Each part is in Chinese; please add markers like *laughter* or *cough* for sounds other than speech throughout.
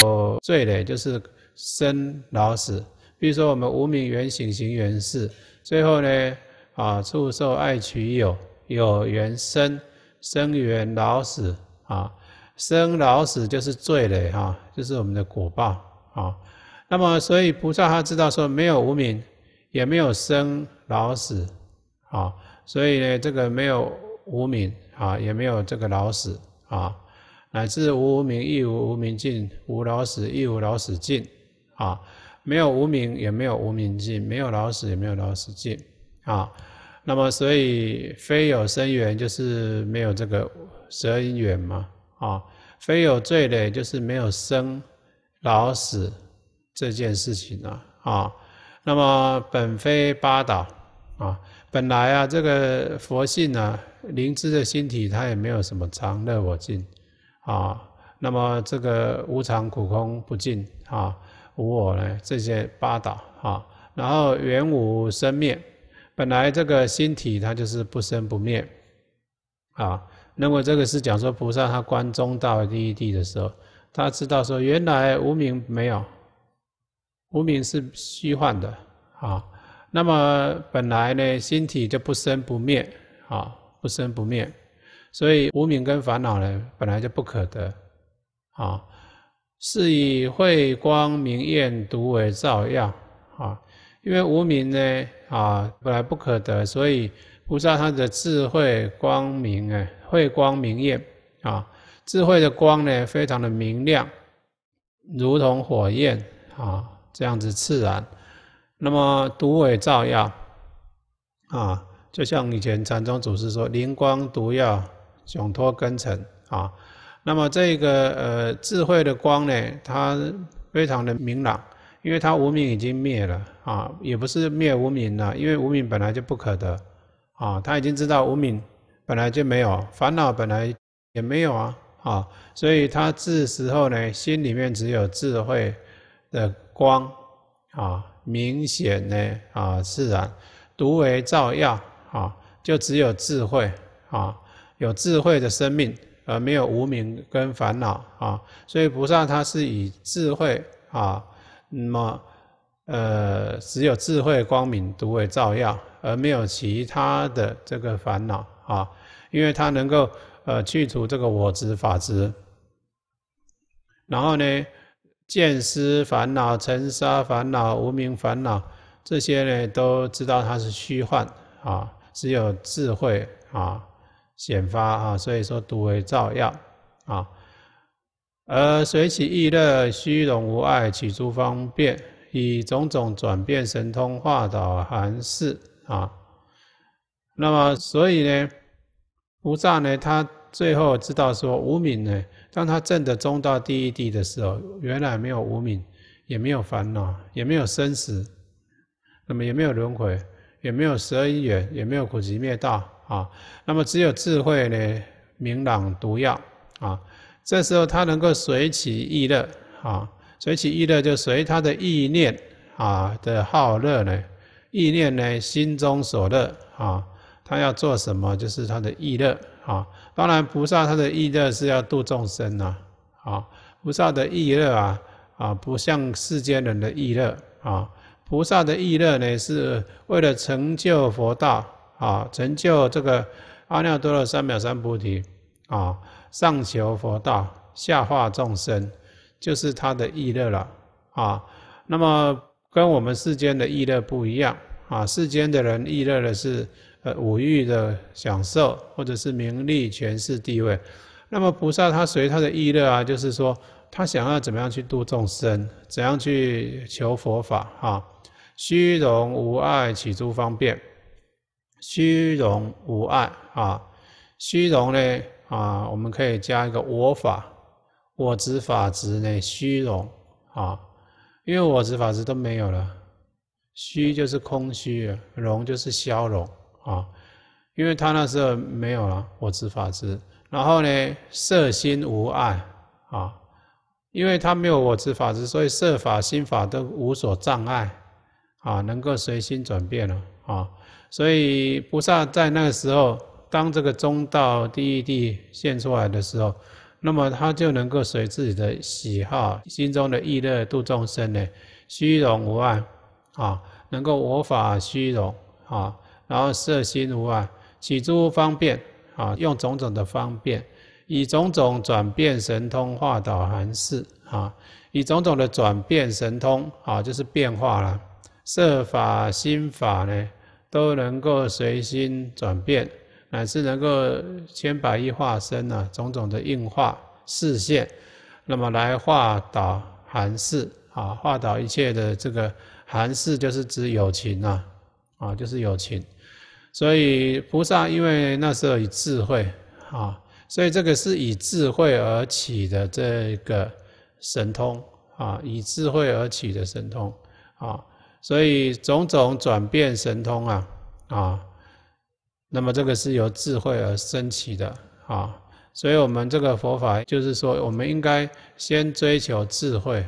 有罪累就是生老死。比如说我们无名缘醒行缘是，最后呢，啊，畜受爱取有，有缘生，生缘老死，啊，生老死就是罪累哈，就是我们的果报，啊。那么所以菩萨他知道说，没有无名，也没有生老死，啊，所以呢，这个没有无名啊，也没有这个老死，啊。乃至无无明亦无无明尽，无老死亦无老死尽，啊，没有无明也没有无明尽，没有老死也没有老死尽，啊，那么所以非有生缘就是没有这个蛇音因缘嘛，啊，非有罪累就是没有生老死这件事情了，啊，那么本非八道，啊，本来啊这个佛性啊，灵知的心体它也没有什么常乐我净。啊，那么这个无常、苦、空、不净啊，无我呢，这些八道啊，然后元无生灭，本来这个心体它就是不生不灭啊。那么这个是讲说菩萨他观中道第一地的时候，他知道说原来无明没有，无名是虚幻的啊。那么本来呢，心体就不生不灭啊，不生不灭。所以无明跟烦恼呢，本来就不可得，啊，是以慧光明艳独为照耀，啊，因为无明呢，啊，本来不可得，所以菩萨他的智慧光明哎，慧光明艳啊，智慧的光呢，非常的明亮，如同火焰啊，这样子自然，那么独为照耀，啊，就像以前禅宗祖师说，灵光独耀。窘脱根尘啊，那么这个呃智慧的光呢，它非常的明朗，因为它无明已经灭了啊，也不是灭无明了，因为无明本来就不可得啊，他已经知道无明本来就没有，烦恼本来也没有啊啊，所以他自时候呢，心里面只有智慧的光啊，明显呢啊自然独为照耀啊，就只有智慧啊。有智慧的生命，而没有无名跟烦恼啊。所以菩萨他是以智慧啊，那么呃，只有智慧光明独为照耀，而没有其他的这个烦恼啊。因为他能够呃去除这个我执、法执，然后呢，见思烦恼、尘沙烦恼、无名烦恼这些呢，都知道它是虚幻啊，只有智慧啊。显发啊，所以说独为照耀啊，而随其意乐，虚荣无碍，取诸方便，以种种转变神通化导含湿啊。那么所以呢，菩萨呢，他最后知道说无明呢，当他证得中道第一地的时候，原来没有无明，也没有烦恼，也没有生死，那么也没有轮回，也没有十二因缘，也没有苦集灭道。啊，那么只有智慧呢，明朗毒药啊。这时候他能够随起意乐啊，随起意乐就随他的意念啊的好乐呢，意念呢心中所乐啊，他要做什么就是他的意乐啊。当然菩萨他的意乐是要度众生呐啊，菩萨的意乐啊啊不像世间人的意乐啊，菩萨的意乐呢是为了成就佛道。啊，成就这个阿耨多罗三藐三菩提啊，上求佛道，下化众生，就是他的意乐了啊。那么跟我们世间的意乐不一样啊，世间的人意乐的是呃五欲的享受，或者是名利、权势、地位。那么菩萨他随他的意乐啊，就是说他想要怎么样去度众生，怎样去求佛法啊？虚荣无爱，起诸方便。虚荣无碍啊，虚荣呢啊，我们可以加一个我法，我执法执呢虚荣啊，因为我执法执都没有了，虚就是空虚，荣就是消融啊，因为他那时候没有了我执法执，然后呢色心无碍啊，因为他没有我执法执，所以色法心法都无所障碍啊，能够随心转变了。啊，所以菩萨在那个时候，当这个中道第一地现出来的时候，那么他就能够随自己的喜好，心中的意乐度众生呢，虚荣无碍啊，能够我法虚荣啊，然后色心无碍，起诸方便啊，用种种的方便，以种种转变神通化导含识啊，以种种的转变神通啊，就是变化了色法心法呢。都能够随心转变，乃至能够千百亿化身呐，种种的应化视线，那么来化导寒士啊，化导一切的这个寒士，就是指友情啊，啊，就是友情。所以菩萨因为那时候以智慧啊，所以这个是以智慧而起的这个神通啊，以智慧而起的神通啊。所以种种转变神通啊，啊，那么这个是由智慧而升起的啊。所以，我们这个佛法就是说，我们应该先追求智慧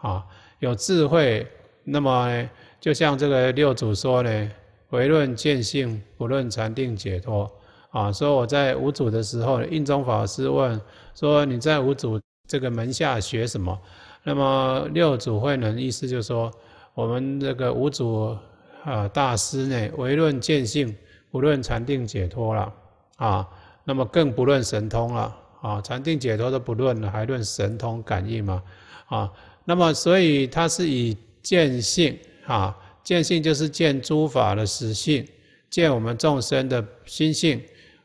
啊。有智慧，那么就像这个六祖说呢：“唯论见性，不论禅定解脱。”啊，说我在五祖的时候，印宗法师问说：“你在五祖这个门下学什么？”那么六祖慧能意思就说。我们这个五祖啊，大师呢，唯论见性，不论禅定解脱了啊。那么更不论神通了啊，禅定解脱都不论，还论神通感应嘛啊。那么所以他是以见性啊，见性就是见诸法的实性，见我们众生的心性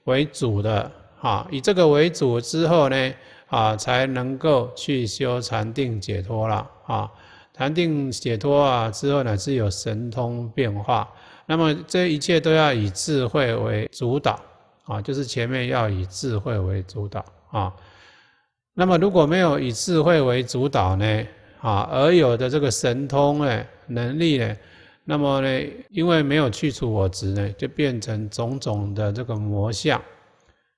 为主的啊，以这个为主之后呢啊，才能够去修禅定解脱了啊。禅定解脱啊之后呢，是有神通变化。那么这一切都要以智慧为主导啊，就是前面要以智慧为主导啊。那么如果没有以智慧为主导呢啊，而有的这个神通呢能力呢，那么呢，因为没有去除我执呢，就变成种种的这个魔相，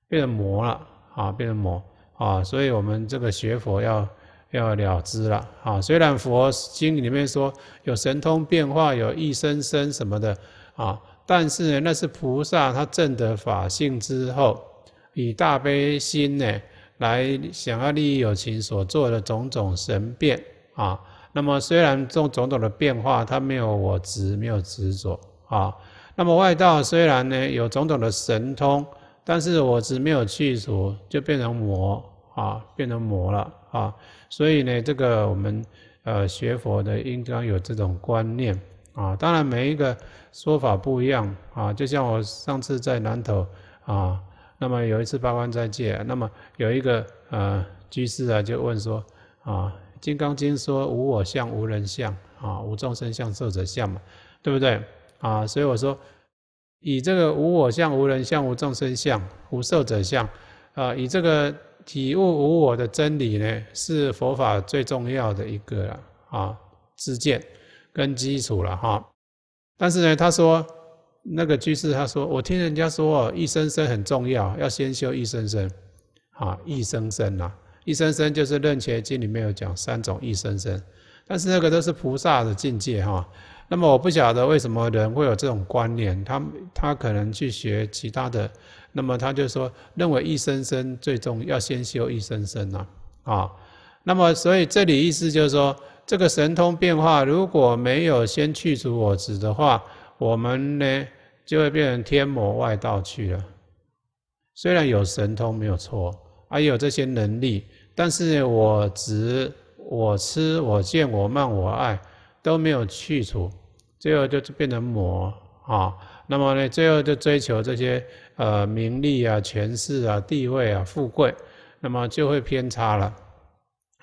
变成魔了啊，变成魔啊。所以我们这个学佛要。要了之了啊！虽然佛经里面说有神通变化，有一生生什么的啊，但是那是菩萨他证得法性之后，以大悲心呢来想要利益有情所做的种种神变啊。那么虽然种种种的变化，他没有我执，没有执着啊。那么外道虽然呢有种种的神通，但是我执没有去除，就变成魔。啊，变成魔了啊！所以呢，这个我们呃学佛的应该有这种观念啊。当然，每一个说法不一样啊。就像我上次在南头啊，那么有一次八关斋戒，那么有一个呃居士啊，就问说啊，《金刚经》说无我相、无人相啊，无众生相、寿者相嘛，对不对啊？所以我说，以这个无我相、无人相、无众生相、无寿者相啊，以这个。体悟无我的真理呢，是佛法最重要的一个啊自见跟基础了哈。但是呢，他说那个居士他说，我听人家说，一生生很重要，要先修一生生啊，一生生呐，一生生就是《楞严经》里面有讲三种一生生，但是那个都是菩萨的境界哈。那么我不晓得为什么人会有这种观念，他他可能去学其他的，那么他就说认为一生生最重要，先修一生生呐，啊，那么所以这里意思就是说，这个神通变化如果没有先去除我执的话，我们呢就会变成天魔外道去了。虽然有神通没有错，啊有这些能力，但是我执我吃我见我慢我爱都没有去除。最后就变成魔啊！那么呢，最后就追求这些呃名利啊、权势啊、地位啊、富贵，那么就会偏差了。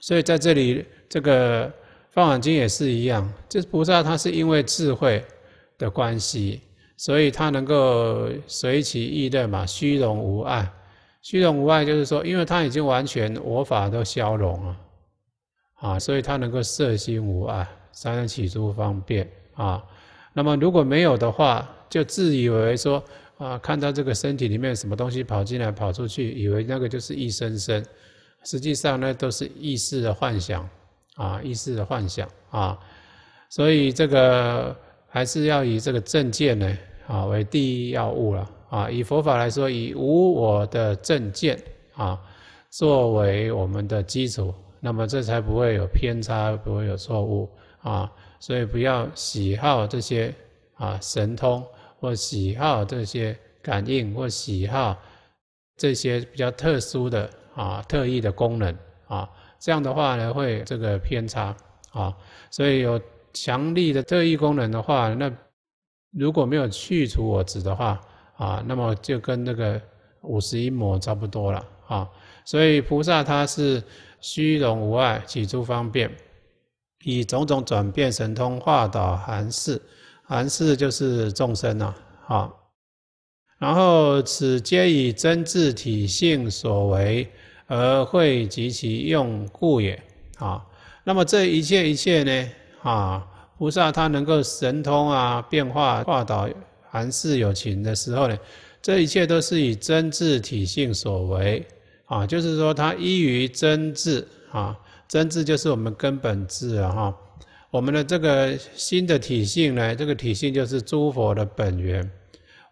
所以在这里，这个《方广经》也是一样，就是菩萨他是因为智慧的关系，所以他能够随其意乐嘛，虚荣无碍。虚荣无碍就是说，因为他已经完全我法都消融了啊，所以他能够色心无碍，三身起诸方便。啊，那么如果没有的话，就自以为说，啊，看到这个身体里面什么东西跑进来、跑出去，以为那个就是一生生，实际上呢，都是意识的幻想，啊，意识的幻想，啊，所以这个还是要以这个正见呢，啊，为第一要务了，啊，以佛法来说，以无我的正见，啊，作为我们的基础，那么这才不会有偏差，不会有错误，啊。所以不要喜好这些啊神通，或喜好这些感应，或喜好这些比较特殊的啊特异的功能啊。这样的话呢，会这个偏差啊。所以有强力的特异功能的话，那如果没有去除我执的话啊，那么就跟那个五十一魔差不多了啊。所以菩萨他是虚荣无碍，起诸方便。以种种转变神通化导寒士，寒士就是众生呐，啊，然后此皆以真智体性所为而会及其用故也，啊，那么这一切一切呢，啊，菩萨他能够神通啊变化化导寒士有情的时候呢，这一切都是以真智体性所为，啊，就是说他依于真智，啊。真智就是我们根本智哈，我们的这个新的体性呢，这个体性就是诸佛的本源，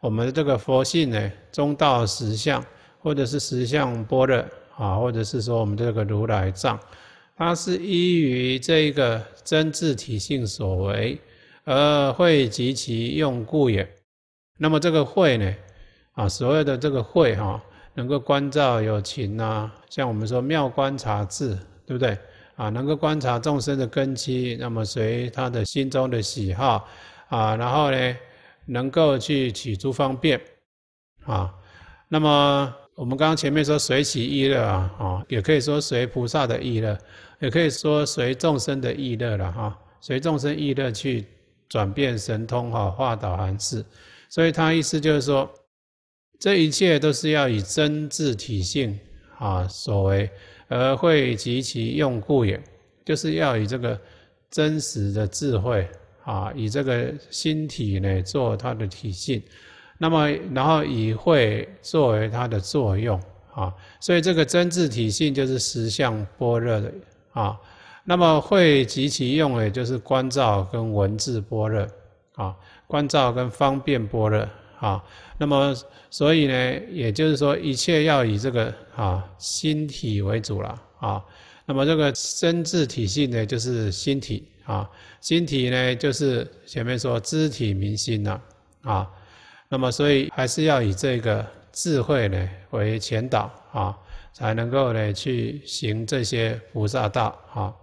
我们的这个佛性呢，中道实相，或者是实相般若啊，或者是说我们这个如来藏，它是依于这个真智体性所为而会及其用故也。那么这个会呢，啊，所有的这个会哈，能够关照有情啊，像我们说妙观察智。对不对？啊，能够观察众生的根基，那么随他的心中的喜好，啊，然后呢，能够去取诸方便，啊，那么我们刚刚前面说随喜意乐啊，啊，也可以说随菩萨的意乐，也可以说随众生的意乐了哈，随众生意乐去转变神通哈，化导寒士，所以他意思就是说，这一切都是要以真智体性。啊，所为而会及其用故也，就是要以这个真实的智慧啊，以这个心体呢做它的体性，那么然后以会作为它的作用啊，所以这个真智体性就是实相般若的啊，那么会及其用呢，就是观照跟文字般若啊，观照跟方便般若。啊，那么所以呢，也就是说，一切要以这个啊心体为主了啊。那么这个身智体性呢，就是心体啊。心体呢，就是前面说知体明心了啊。那么所以还是要以这个智慧呢为前导啊，才能够呢去行这些菩萨道啊。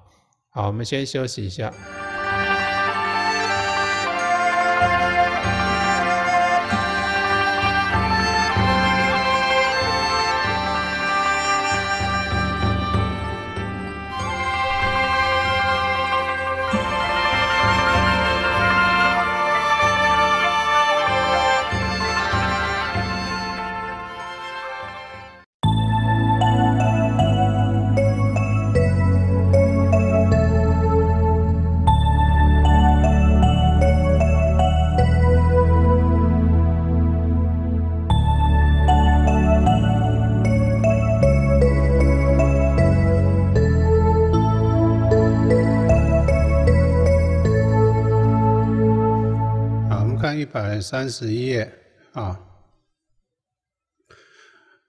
好，我们先休息一下。三十一页啊，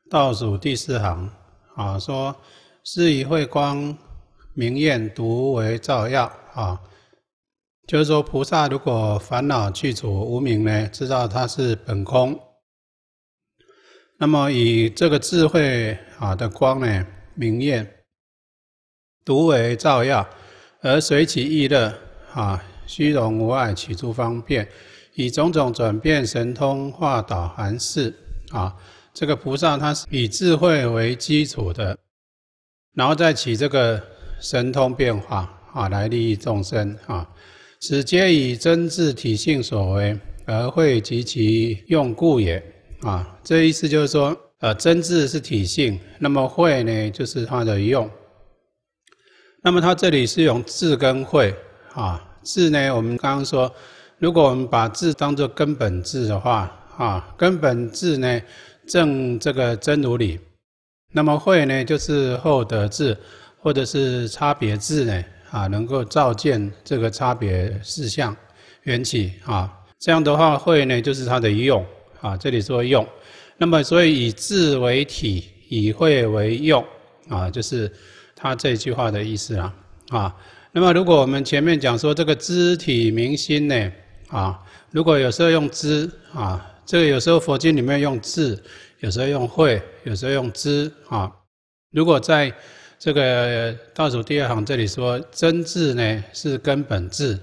倒数第四行啊，说：，是以慧光明艳独为照耀啊，就是说菩萨如果烦恼去除无明呢，知道它是本空，那么以这个智慧啊的光呢，明艳独为照耀，而随其意乐啊，虚荣无碍，取诸方便。以种种转变神通化导含事啊，这个菩萨他是以智慧为基础的，然后再起这个神通变化，啊，来利益众生，啊，此皆以真智体性所为，而会及其用故也，啊，这意思就是说，呃，真智是体性，那么会呢，就是它的用，那么它这里是用智跟会，啊，智呢，我们刚刚说。如果我们把智当作根本智的话，啊，根本智呢正这个真如理，那么慧呢就是后得智，或者是差别智呢，啊，能够照见这个差别事项缘起，啊，这样的话慧呢就是它的用，啊，这里说用，那么所以以智为体，以慧为用，啊，就是他这句话的意思啊，啊，那么如果我们前面讲说这个知体明心呢。啊，如果有时候用知啊，这个有时候佛经里面用智，有时候用慧，有时候用知啊。如果在，这个倒数第二行这里说真智呢是根本智，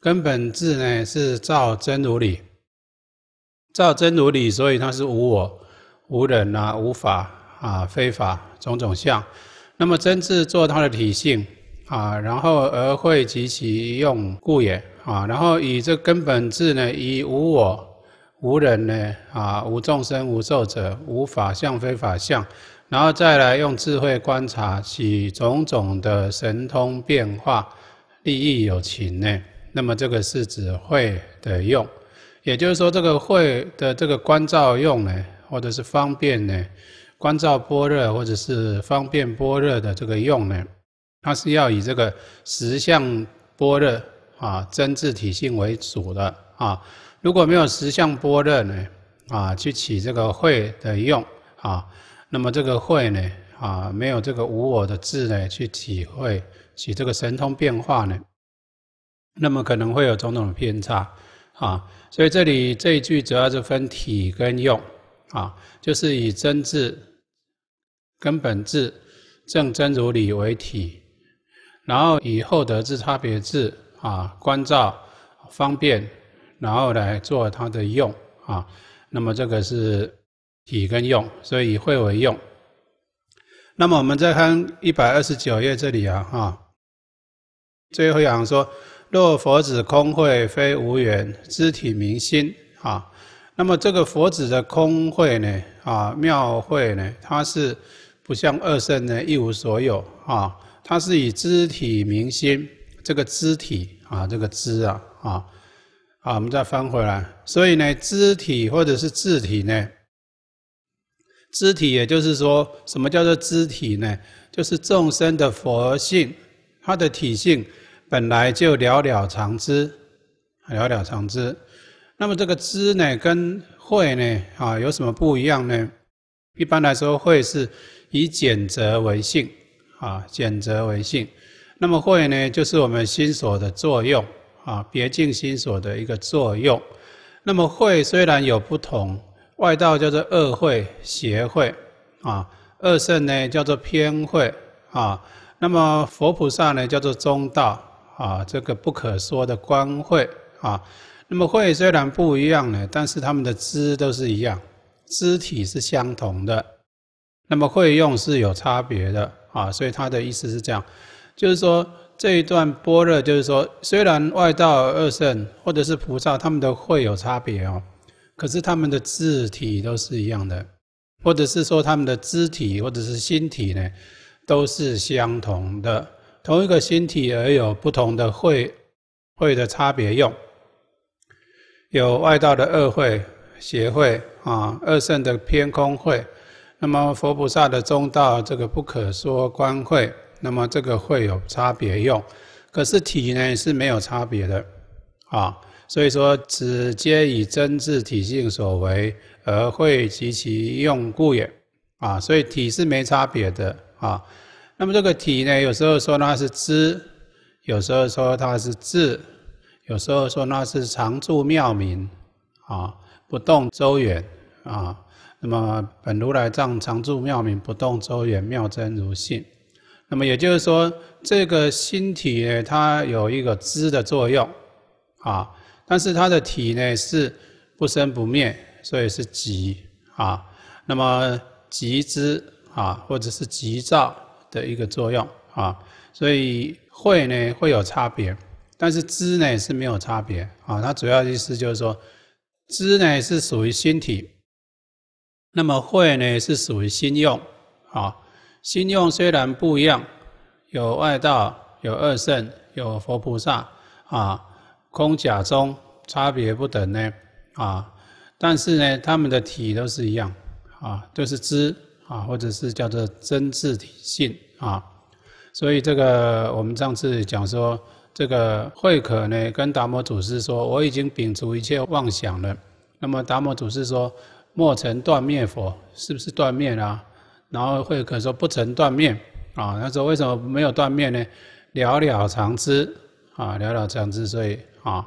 根本智呢是照真如理，照真如理，所以它是无我、无人呐、无法啊、非法种种相。那么真智做它的体性啊，然后而会及其用故也。啊，然后以这根本智呢，以无我、无人呢，啊，无众生、无受者、无法相非法相，然后再来用智慧观察，起种种的神通变化利益有情呢。那么这个是指会的用，也就是说，这个会的这个观照用呢，或者是方便呢，观照波若或者是方便波若的这个用呢，它是要以这个实相波若。啊，真智体性为主的啊，如果没有实相波若呢啊，去起这个慧的用啊，那么这个慧呢啊，没有这个无我的智呢去体会起这个神通变化呢，那么可能会有种种的偏差啊。所以这里这一句主要是分体跟用啊，就是以真智根本智正真如理为体，然后以后得智差别智。啊，关照方便，然后来做它的用啊。那么这个是体跟用，所以会为用。那么我们再看一百二十九页这里啊，哈，最后一行说：“若佛子空慧非无缘，肢体明心啊。”那么这个佛子的空慧呢，啊，妙慧呢，它是不像二圣呢一无所有啊，它是以肢体明心。这个肢体啊，这个肢啊，啊，啊，我们再翻回来。所以呢，肢体或者是字体呢，肢体也就是说，什么叫做肢体呢？就是众生的佛性，它的体性本来就寥寥长之，寥寥长之。那么这个知呢，跟慧呢，啊，有什么不一样呢？一般来说，慧是以简则为性，啊，简则为性。那么会呢，就是我们心所的作用啊，别境心所的一个作用。那么会虽然有不同，外道叫做二会、邪会啊，二圣呢叫做偏会啊。那么佛菩萨呢叫做中道啊，这个不可说的光会啊。那么会虽然不一样呢，但是他们的知都是一样，知体是相同的。那么会用是有差别的啊，所以他的意思是这样。就是说，这一段波若，就是说，虽然外道二圣或者是菩萨，他们的会有差别哦，可是他们的字体都是一样的，或者是说他们的肢体或者是心体呢，都是相同的，同一个心体而有不同的会会的差别用，有外道的二会、邪会啊，二圣的偏空会，那么佛菩萨的中道，这个不可说观会。那么这个会有差别用，可是体呢是没有差别的啊。所以说，只皆以真智体性所为，而会及其用故也啊。所以体是没差别的啊。那么这个体呢，有时候说它是知，有时候说它是智，有时候说那是常住妙明啊，不动周远啊。那么本如来藏常住妙明不动周远妙真如性。那么也就是说，这个心体呢，它有一个知的作用啊，但是它的体呢是不生不灭，所以是极啊。那么极知啊，或者是急照的一个作用啊，所以会呢会有差别，但是知呢是没有差别啊。它主要意思就是说，知呢是属于心体，那么会呢是属于心用啊。心用虽然不一样，有外道、有二圣、有佛菩萨，啊，空假中差别不等呢，啊，但是呢，他们的体都是一样，啊，都是知，啊，或者是叫做真智体性，啊，所以这个我们上次讲说，这个慧可呢跟达摩祖师说，我已经摒除一切妄想了，那么达摩祖师说，莫成断灭佛，是不是断灭啊？然后会可能说不曾断面啊，他说为什么没有断面呢？了了常知啊，了了常知，所以啊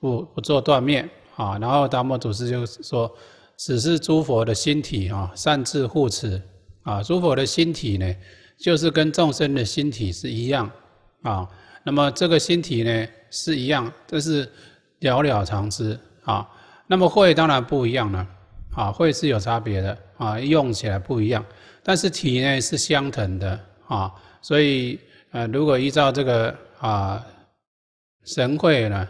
不不做断面啊。然后达摩祖师就说，只是诸佛的心体啊，擅自护持啊。诸佛的心体呢，就是跟众生的心体是一样啊。那么这个心体呢是一样，这是了了常知啊。那么会当然不一样了。啊，会是有差别的啊，用起来不一样，但是体内是相等的啊，所以呃，如果依照这个啊，神会呢，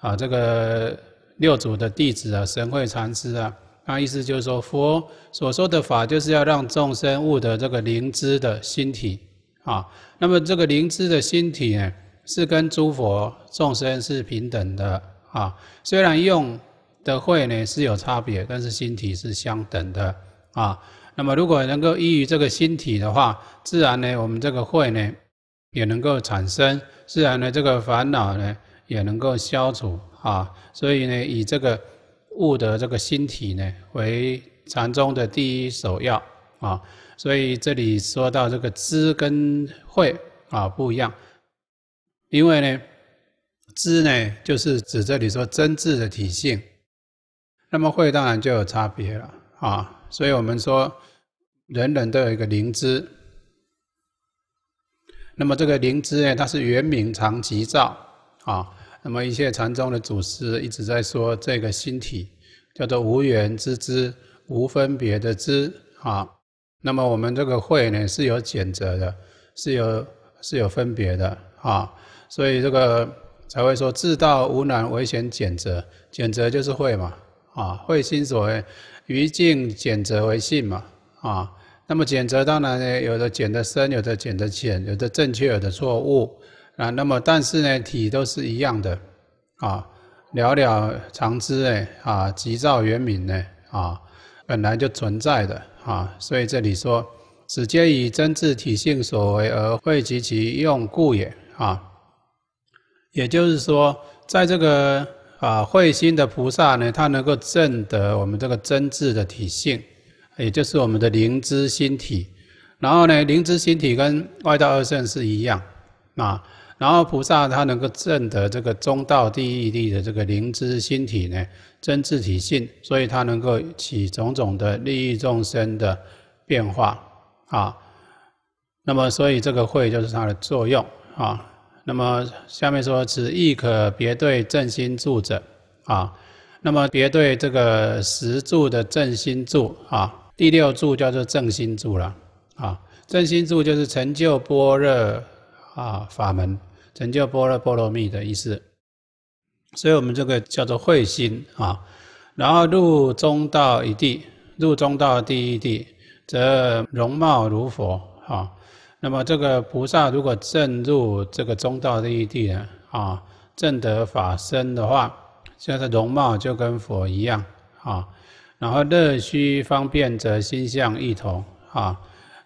啊，这个六祖的弟子啊，神会禅师啊，那意思就是说，佛所说的法就是要让众生悟得这个灵知的心体啊，那么这个灵知的心体呢，是跟诸佛众生是平等的啊，虽然用。的慧呢是有差别，但是心体是相等的啊。那么如果能够依于这个心体的话，自然呢，我们这个慧呢也能够产生，自然呢，这个烦恼呢也能够消除啊。所以呢，以这个悟得这个心体呢为禅宗的第一首要啊。所以这里说到这个知跟慧啊不一样，因为呢知呢就是指这里说真智的体性。那么会当然就有差别了啊，所以我们说人人都有一个灵知。那么这个灵知呢，它是原名常吉照啊。那么一些禅宗的祖师一直在说这个心体叫做无缘之知、无分别的知啊。那么我们这个会呢是有拣择的，是有是有分别的啊。所以这个才会说自道无难唯嫌拣择，拣择就是会嘛。啊，慧心所为，于境简则为性嘛，啊，那么简则当然呢，有的简的深，有的简的浅，有的正确，有的错误，啊，那么但是呢，体都是一样的，啊，了了常知呢，啊，急躁原敏呢，啊，本来就存在的，啊，所以这里说，此皆以真智体性所为而会集其用故也，啊，也就是说，在这个。啊，慧心的菩萨呢，它能够证得我们这个真智的体性，也就是我们的灵知心体。然后呢，灵知心体跟外道二圣是一样啊。然后菩萨它能够证得这个中道第一地的这个灵知心体呢，真智体性，所以它能够起种种的利益众生的变化啊。那么，所以这个会就是它的作用啊。那么下面说此亦可别对正心住者啊，那么别对这个十住的正心住啊，第六住叫做正心住了啊，正心住就是成就般若啊法门，成就般若波罗蜜的意思，所以我们这个叫做慧心啊，然后入中道一地，入中道第一地，则容貌如佛啊。那么这个菩萨如果正入这个中道的义地呢，啊，正得法身的话，现在容貌就跟佛一样啊。然后乐须方便者心相异同啊。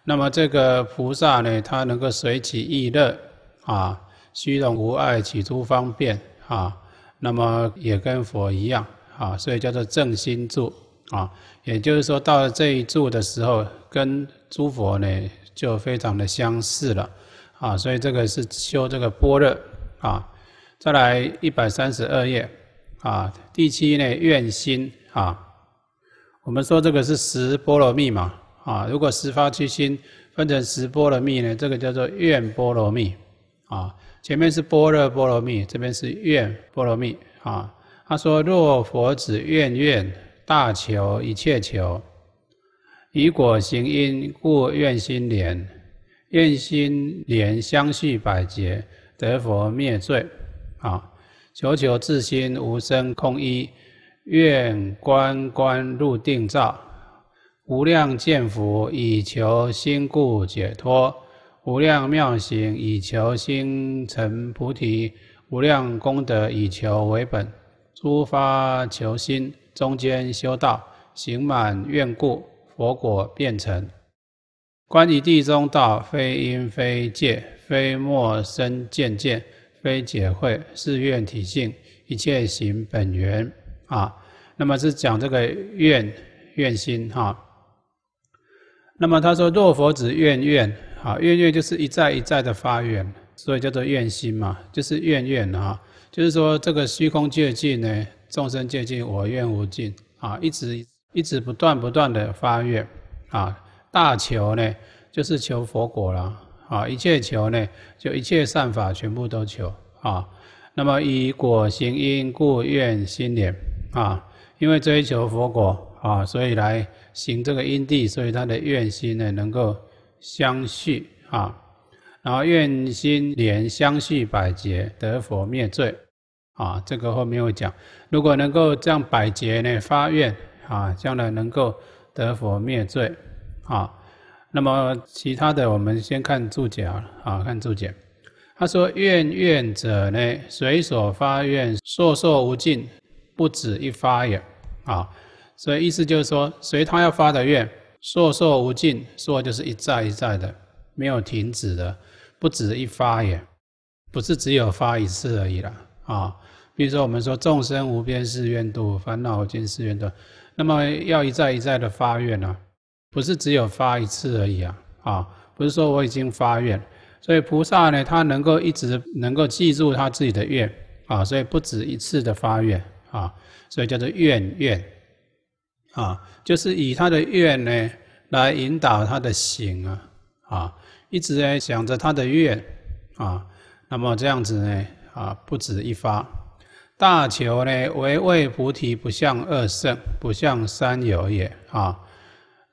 那么这个菩萨呢，他能够随起异乐啊，虚荣无碍起诸方便啊。那么也跟佛一样啊，所以叫做正心住啊。也就是说，到了这一住的时候，跟诸佛呢。就非常的相似了，啊，所以这个是修这个波若，啊，再来一百三十二页，啊，第七呢愿心，啊，我们说这个是十波罗蜜嘛，啊，如果十发七心分成十波罗蜜呢，这个叫做愿波罗蜜，啊，前面是波若波罗蜜，这边是愿波罗蜜，啊，他说若佛子愿愿大求一切求。以果行因，故愿心怜，愿心怜相续百劫，得佛灭罪。啊！求求自心无生空依，愿观观入定照，无量见佛以求心故解脱，无量妙行以求心成菩提，无量功德以求为本。诸发求心，中间修道，行满愿故。佛果变成，关于地中道，非因非界，非莫生见见，非解会，是愿体性，一切行本源啊。那么是讲这个愿愿心哈。那么他说，若佛子愿愿，啊愿愿就是一再一再的发愿，所以叫做愿心嘛，就是愿愿啊，就是说这个虚空界尽呢，众生界尽，我愿无尽啊，一直。一直不断不断的发愿，啊，大求呢就是求佛果了，啊，一切求呢就一切善法全部都求，啊，那么以果行因故愿心连，啊，因为追求佛果啊，所以来行这个因地，所以他的愿心呢能够相续啊，然后愿心连相续百劫得佛灭罪，啊，这个后面会讲，如果能够这样百劫呢发愿。啊，将来能够得佛灭罪啊。那么其他的，我们先看注解啊啊，看注解。他说：“愿愿者呢，随所发愿，烁烁无尽，不止一发也啊。所以意思就是说，随他要发的愿，烁烁无尽，烁就是一再一再的，没有停止的，不止一发也，不是只有发一次而已了啊。比如说我们说众生无边誓愿度，烦恼无尽誓愿断。”那么要一再一再的发愿呢，不是只有发一次而已啊！啊，不是说我已经发愿，所以菩萨呢，他能够一直能够记住他自己的愿啊，所以不止一次的发愿啊，所以叫做愿愿啊，就是以他的愿呢来引导他的行啊啊，一直呢想着他的愿啊，那么这样子呢啊，不止一发。大求呢，为为菩提，不向二圣，不向三有也啊。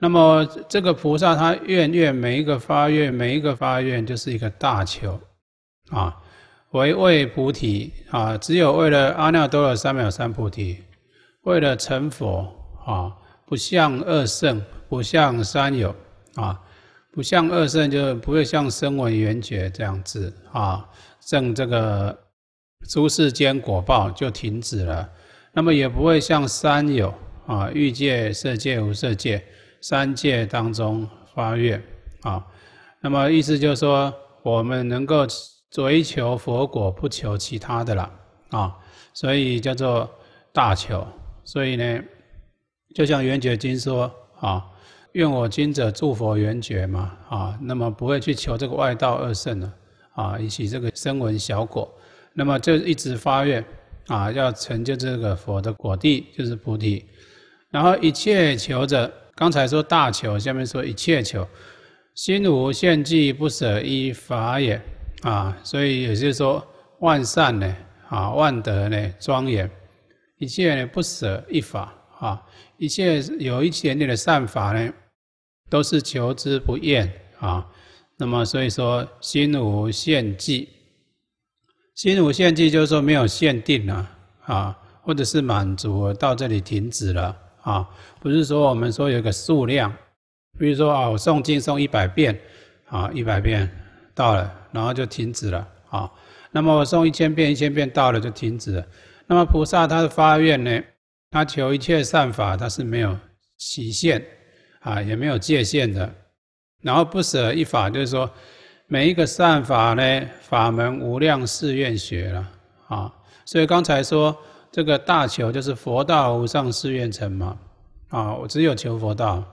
那么这个菩萨，他愿愿每一个发愿，每一个发愿就是一个大求啊。为为菩提啊，只有为了阿耨多罗三藐三菩提，为了成佛啊。不向二圣，不向三有啊。不向二圣，就不会像声闻缘觉这样子啊，正这个。诸世间果报就停止了，那么也不会像三有啊欲界、色界、无色界三界当中发愿啊。那么意思就是说，我们能够追求佛果，不求其他的了啊。所以叫做大求。所以呢，就像圆觉经说啊：“愿我今者诸佛圆觉嘛啊。”那么不会去求这个外道二圣了啊，以及这个声闻小果。那么就一直发愿啊，要成就这个佛的果地，就是菩提。然后一切求者，刚才说大求，下面说一切求，心无限制，不舍一法也啊。所以也就是说，万善呢，啊，万德呢，庄严，一切呢不舍一法啊。一切有一点点的善法呢，都是求之不厌啊。那么所以说，心无限制。心无限制，就是说没有限定啊，啊，或者是满足到这里停止了啊，不是说我们说有个数量，比如说啊，我诵经诵一百遍啊，一百遍到了，然后就停止了啊。那么我诵一千遍，一千遍到了就停止了。那么菩萨他的发愿呢，他求一切善法，他是没有期限啊，也没有界限的。然后不舍一法，就是说。每一个善法呢，法门无量誓愿学了啊。所以刚才说这个大求就是佛道无上誓愿成嘛啊。我只有求佛道，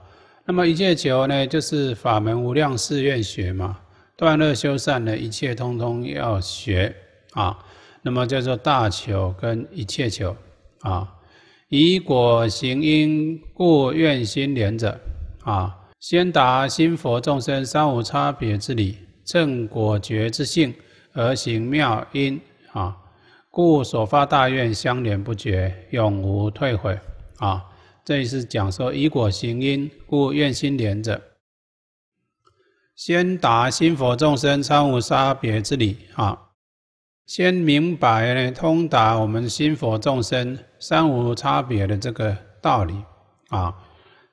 那么一切求呢，就是法门无量誓愿学嘛。断乐修善呢，一切通通要学啊。那么叫做大求跟一切求啊。以果行因故，愿心连者啊。先达心佛众生三无差别之理。乘果觉之性而行妙因啊，故所发大愿相连不绝，永无退悔啊。这里是讲说以果行因，故愿心连着。先达心佛众生三无差别之理啊，先明白通达我们心佛众生三无差别的这个道理啊，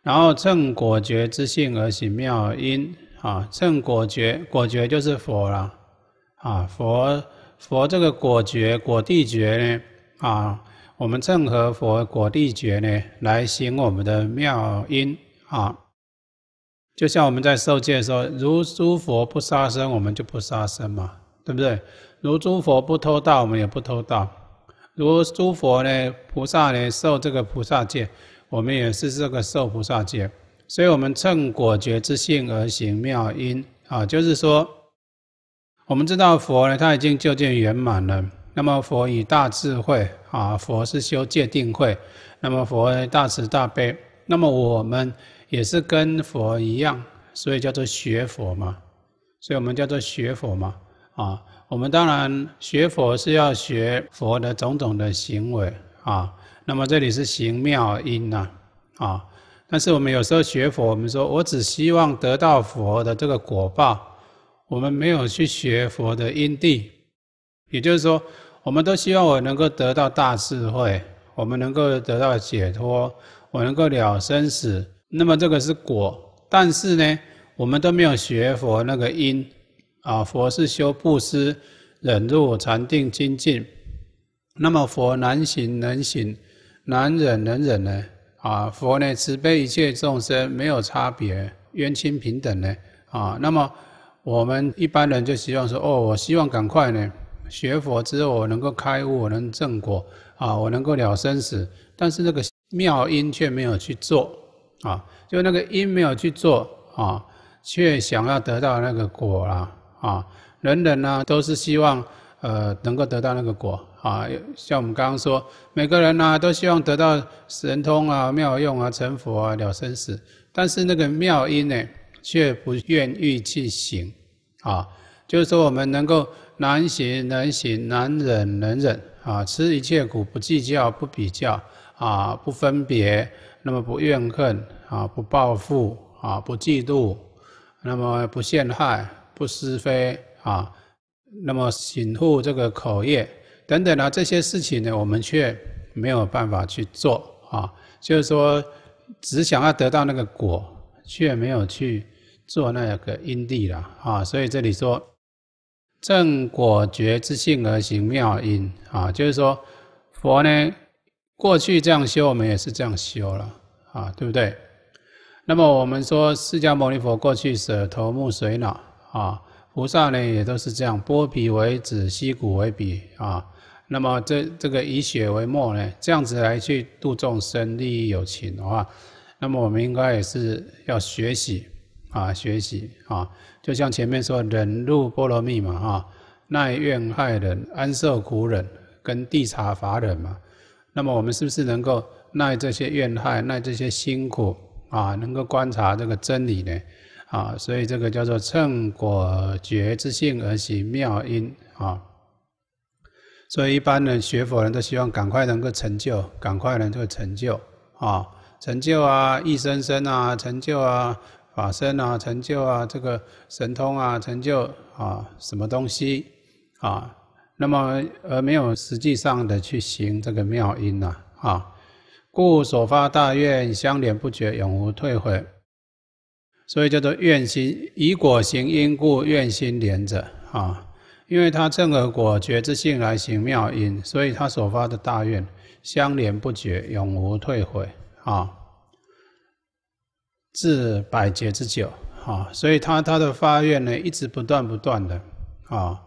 然后乘果觉之性而行妙因。啊，正果觉，果觉就是佛了。啊，佛佛这个果觉，果地觉呢？啊，我们正和佛果地觉呢，来行我们的妙因啊。就像我们在受戒的时候，如诸佛不杀生，我们就不杀生嘛，对不对？如诸佛不偷盗，我们也不偷盗。如诸佛呢，菩萨呢，受这个菩萨戒，我们也是这个受菩萨戒。所以，我们趁果觉之性而行妙因啊，就是说，我们知道佛呢，他已经究竟圆满了。那么，佛以大智慧啊，佛是修戒定慧。那么，佛大慈大悲。那么，我们也是跟佛一样，所以叫做学佛嘛。所以我们叫做学佛嘛。啊，我们当然学佛是要学佛的种种的行为啊。那么，这里是行妙因呐啊。但是我们有时候学佛，我们说我只希望得到佛的这个果报，我们没有去学佛的因地，也就是说，我们都希望我能够得到大智慧，我们能够得到解脱，我能够了生死。那么这个是果，但是呢，我们都没有学佛那个因啊，佛是修布施、忍辱、禅定、精进。那么佛难行能行，难忍能忍呢？啊，佛呢慈悲一切众生，没有差别，冤亲平等呢。啊，那么我们一般人就希望说，哦，我希望赶快呢，学佛之后我能够开悟，我能正果，啊，我能够了生死。但是那个妙因却没有去做，啊，就那个因没有去做，啊，却想要得到那个果啦啊，人人呢都是希望，呃，能够得到那个果。啊，像我们刚刚说，每个人呢都希望得到神通啊、妙用啊、成佛啊、了生死。但是那个妙因呢，却不愿意去行。啊，就是说我们能够难行难行难忍能忍啊，吃一切苦不计较不比较啊，不分别，那么不怨恨啊，不报复啊，不嫉妒，那么不陷害不是非啊，那么醒悟这个口业。等等啊，这些事情呢，我们却没有办法去做啊。就是说，只想要得到那个果，却没有去做那个因地了啊。所以这里说，正果觉之性而行妙因啊，就是说，佛呢过去这样修，我们也是这样修了啊，对不对？那么我们说，释迦牟尼佛过去舍头目髓脑啊，菩萨呢也都是这样波比为止，吸骨为笔啊。那么这这个以血为墨呢，这样子来去度众生、利益有情的话，那么我们应该也是要学习啊，学习啊，就像前面说忍辱波罗蜜嘛，哈，耐怨害忍、安受苦忍，跟地察法忍嘛。那么我们是不是能够耐这些怨害、耐这些辛苦啊？能够观察这个真理呢？啊，所以这个叫做乘果觉之性而行妙因啊。所以一般人学佛人都希望赶快能够成就，赶快能够成就，啊，成就啊，一生生啊，成就啊，法身啊，成就啊，这个神通啊，成就啊，什么东西啊？那么而没有实际上的去行这个妙因呐啊，故所发大愿相连不绝，永无退回。所以叫做愿心以果行因故，愿心连着啊。因为他正合果觉之性来行妙因，所以他所发的大愿相连不绝，永无退回啊，至百劫之久啊，所以他他的发愿呢，一直不断不断的啊，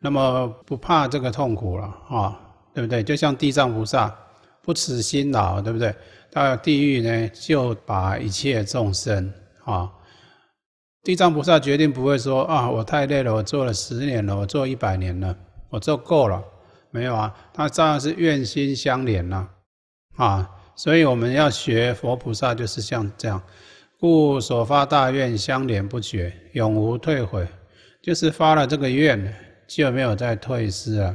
那么不怕这个痛苦了啊，对不对？就像地藏菩萨不辞辛劳，对不对？到地狱呢，就把一切众生啊。地藏菩萨决定不会说啊，我太累了，我做了十年了，我做一百年了，我做够了没有啊？他照样是愿心相连呐、啊，所以我们要学佛菩萨就是像这样，故所发大愿相连不绝，永无退悔，就是发了这个愿就没有再退失了，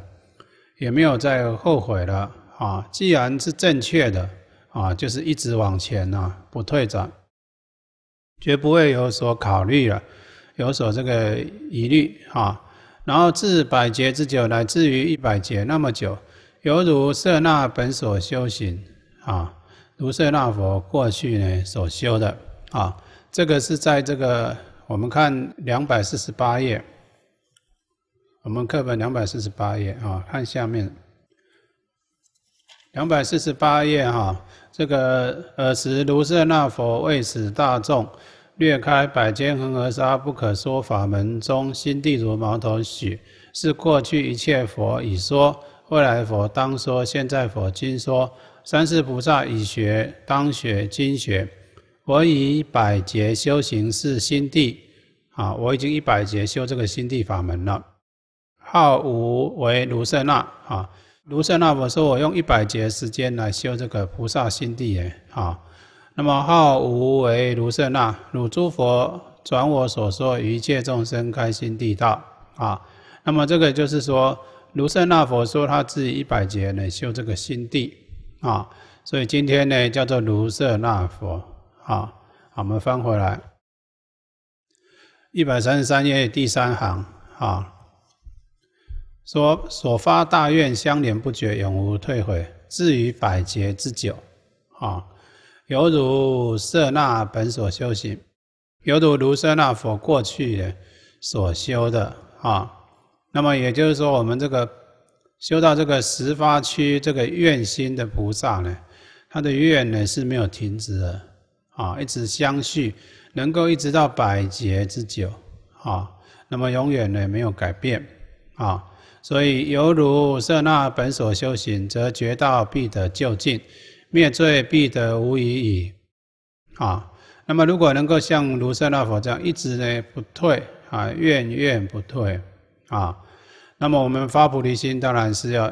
也没有再后悔了啊。既然是正确的啊，就是一直往前呐，不退转。绝不会有所考虑了，有所这个疑虑啊。然后至百劫之久，乃至于一百劫那么久，犹如舍那本所修行啊，如舍那佛过去呢所修的啊。这个是在这个我们看两百四十八页，我们课本两百四十八页啊，看下面。两百四十八页哈，这个呃，时卢舍那佛为使大众略开百间恒河沙不可说法门中心地如毛头许，是过去一切佛已说，未来佛当说，现在佛今说，三世菩萨已学、当学、今学，我以百劫修行是心地啊，我已经一百劫修这个心地法门了，号无为卢舍那啊。卢舍那佛说：“我用一百劫时间来修这个菩萨心地耶？啊，那么号无为卢舍那，汝诸佛转我所说一切众生开心地道啊。那么这个就是说，卢舍那佛说他自己一百劫来修这个心地啊。所以今天呢，叫做卢舍那佛啊。我们翻回来一百三十三页第三行啊。”所所发大愿相连不绝，永无退回，至于百劫之久，啊，犹如舍那本所修行，犹如卢舍那佛过去所修的啊。那么也就是说，我们这个修到这个十发区这个愿心的菩萨呢，他的愿呢是没有停止的啊，一直相续，能够一直到百劫之久啊，那么永远呢没有改变啊。所以，犹如舍那本所修行，则觉道必得就近，灭罪必得无疑矣。啊，那么如果能够像如舍那佛这样一直呢不退啊，愿愿不退啊，那么我们发菩提心当然是要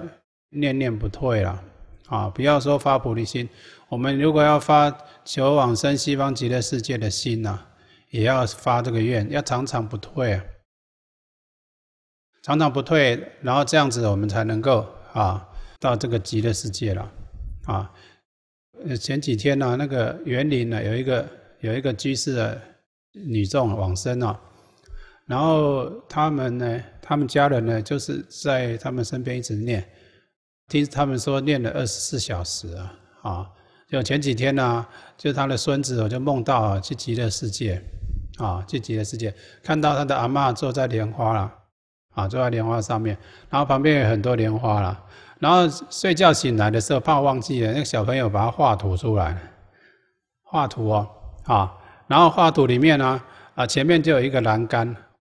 念念不退了啊。不要说发菩提心，我们如果要发求往生西方极乐世界的心呢，也要发这个愿，要常常不退啊。常常不退，然后这样子我们才能够啊到这个极乐世界了，啊，前几天呢那个园林呢有一个有一个居士的女众往生啊，然后他们呢他们家人呢就是在他们身边一直念，听他们说念了二十四小时啊啊，就前几天呢就他的孙子就梦到去极乐世界，啊去极乐世界看到他的阿妈坐在莲花了。啊，坐在莲花上面，然后旁边有很多莲花了。然后睡觉醒来的时候，怕忘记了，那个小朋友把它画图出来，画图哦，啊，然后画图里面呢，啊，前面就有一个栏杆，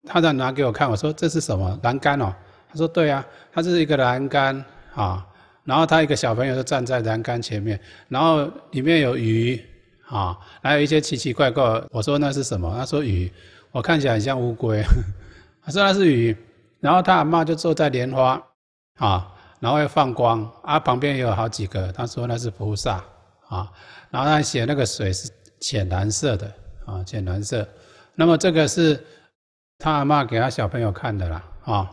他在拿给我看，我说这是什么栏杆哦？他说对啊，它是一个栏杆啊。然后他一个小朋友就站在栏杆前面，然后里面有鱼啊，还有一些奇奇怪怪。我说那是什么？他说鱼，我看起来很像乌龟，*laughs* 他说那是鱼。然后他阿妈就坐在莲花，啊，然后又放光啊，旁边也有好几个。他说那是菩萨啊，然后他写那个水是浅蓝色的啊，浅蓝色。那么这个是他阿妈给他小朋友看的啦啊。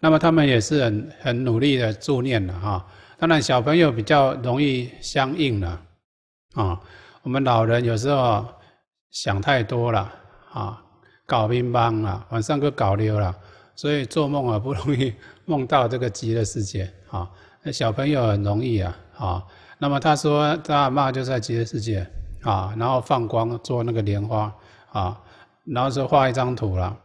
那么他们也是很很努力的助念了。啊。当然小朋友比较容易相应了啊。我们老人有时候想太多了啊。搞乒乓啦，晚上都搞溜了，所以做梦啊不容易 *laughs* 梦到这个极乐世界啊。那小朋友很容易啊啊。那么他说，阿妈就在极乐世界啊，然后放光做那个莲花啊，然后说画一张图了。